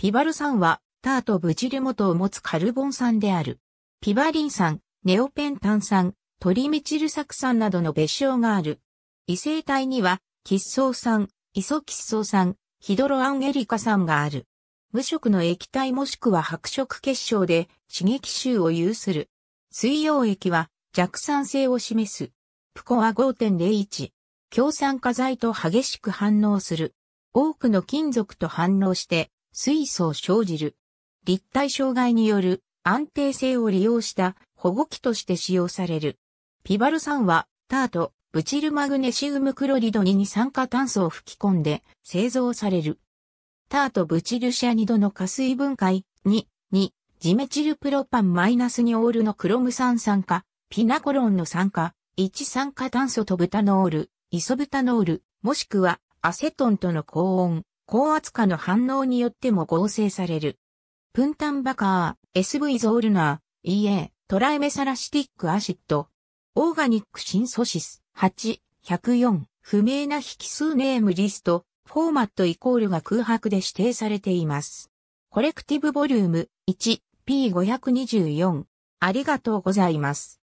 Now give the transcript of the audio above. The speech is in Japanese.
ピバル酸は、ターとブチル元を持つカルボン酸である。ピバリン酸、ネオペン炭酸、トリメチル酢酸などの別称がある。異性体には、キッソウ酸、イソキッソウ酸、ヒドロアンゲリカ酸がある。無色の液体もしくは白色結晶で刺激臭を有する。水溶液は弱酸性を示す。プコは5.01。強酸化剤と激しく反応する。多くの金属と反応して水素を生じる。立体障害による安定性を利用した保護器として使用される。ピバル酸は、タート、ブチルマグネシウムクロリドに二酸化炭素を吹き込んで製造される。タートブチルシアニドの加水分解2、2、ジメチルプロパンマイナスにオールのクロム酸酸化、ピナコロンの酸化、1酸化炭素とブタノール、イソブタノール、もしくはアセトンとの高温、高圧化の反応によっても合成される。プンタンバカー、SV ゾールナー、EA、トライメサラシティックアシッド、オーガニックシンソシス、8、104、不明な引数ネームリスト、フォーマットイコールが空白で指定されています。コレクティブボリューム1、P524。ありがとうございます。